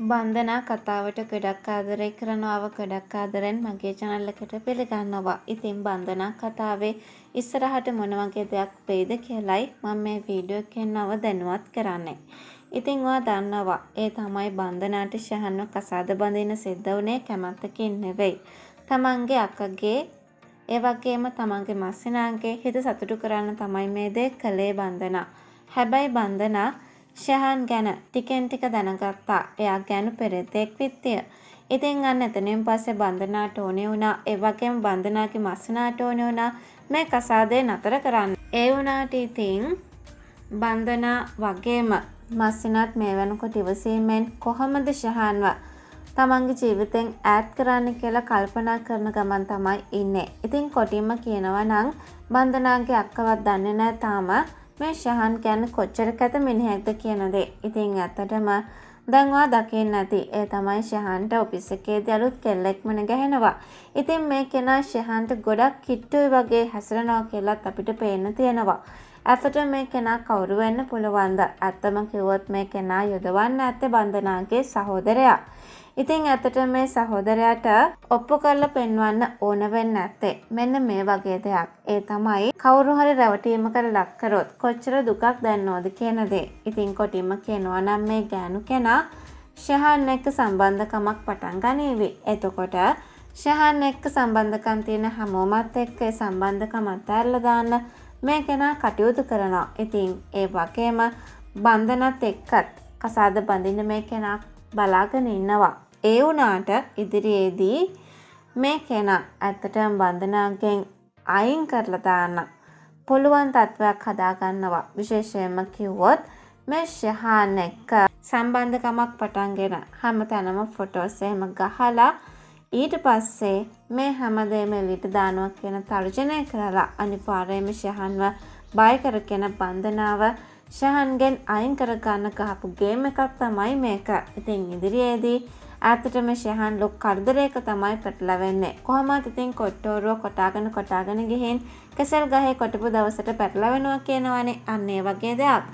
බන්ධනා කතාවට ගොඩක් ආදරය කරනවාව ගොඩක් ආදරෙන් මගේ channel එකට පිළිගන්නවා. ඉතින් බන්ධනා කතාවේ ඉස්සරහට මොන වගේ දෙයක් වෙයිද කියලයි මම මේ වීඩියෝ එකෙන් නව දැනුවත් කරන්නේ. ඉතින් ඔයා දන්නවා ඒ තමයි බන්ධනාට ශහන්ව කසාද බඳින සිද්ධ වුණේ කැමැත්තකින් නෙවෙයි. තමන්ගේ අක්කගේ ඒ වගේම තමන්ගේ මස්සිනාගේ හිත සතුටු කරන්න තමයි මේ දේ කළේ බන්ධනා. හැබැයි බන්ධනා ෂහන් ගැන ටිකෙන් ටික දැනගත්තා. එයා ගැනු පෙරෙතෙක් විත්තිය. ඉතින් අන්න එතනින් පස්සේ බන්ධනාට ඕනේ වුණා. ඒ වගේම බන්ධනාගේ මස්නාට ඕනේ වුණා මේ කසාදේ නතර කරන්න. ඒ වුණාට ඉතින් බන්ධනා වගේම මස්නාත් මේ වෙනකොට ඉවසීමෙන් කොහොමද ෂහන්ව තමන්ගේ ජීවිතෙන් ඈත් කරන්න කියලා කල්පනා කරන ගමන් තමයි ඉන්නේ. ඉතින් කොටින්ම කියනවා නම් බන්ධනාගේ අක්කවත් දන්නේ නැහැ තාම. මේ ශහන් ගැන කොච්චර කැත මිනිහෙක්ද කියනදේ ඉතිං ඇත්තටම දැන්වා දකිින් නැති ඒ තමයි ශහන්ට ඔපිසකේ දයලුත් කෙල්ලෙක්මන ගැහෙනවා. ඉතින් මේ කෙනා ශහන්ට ගොඩක් කිට්ටුයි වගේ හැසරනෝ කෙල්ලත් අපිට පේන්න තියෙනවා. ඇසට මේ කෙනා කවුරුවෙන්න පුළුවන්ද ඇත්තම කිවොත් මේ කෙනා යොදවන්න ඇත්ත බන්ධනාගේ සහෝදරයා. ඉතින් ඇතට මේ සහෝදරයට ඔප්පු කරලා පෙන්වන්න ඕන වෙන්න ඇත්තේ මෙන්න මේ වගේ දෙයක්. ඒ තමයි කවුරු හරි රැවටීමකට ලක් කරොත් කොච්චර දුකක් දැනනවද කියන දේ. ඉතින් කොටින්ම කියනවා නම් මේ ගෑනු කෙනා ශහන් එක්ක සම්බන්ධකමක් පටන් ගනීවි. එතකොට ශහන් එක්ක සම්බන්ධකම් තියෙන හැමෝමත් එක්ක ඒ සම්බන්ධකම් අතහැරලා දාන්න මේ කෙනා කටයුතු කරනවා. ඉතින් ඒ වගේම බන්ධනත් එක්කත් කසාද බඳින්න මේ කෙනා බලාගෙන ඉන්නවා. ඒ වුණාට ඉදිරියේදී මේ කෙනා ඇත්තටම බන්ධනාගෙන් අයින් කරලා දාන්න පුළුවන් තත්ත්වයක් හදාගන්නවා විශේෂයෙන්ම කිව්වොත් මේ ශහාන එක්ක සම්බන්ධකමක් පටන්ගෙන හැම තැනම ෆොටෝස් එහෙම ගහලා ඊට පස්සේ මේ හැමදේම එලිට දානවා කියන තර්ජනය කරලා අනිවාර්යයෙන්ම ශහන්ව බය කරගෙන බන්ධනාව ශහන්ගෙන් අයින් කරගන්න ගහපු ගේම් එකක් තමයි මේක. ඉතින් ඉදිරියේදී ඇත්තටම ශෙහන් ලොක් කරදරයක තමයි පැටලවෙන්නේ. කොහොමත් ඉතින් කොට්ටෝරුව කොටාගෙන කොටාගෙන ගිහින් කෙසල් ගහේ කොටපු දවසට පැටලවෙනවා කියනවනේ අන්න ඒ වගේ දෙයක්.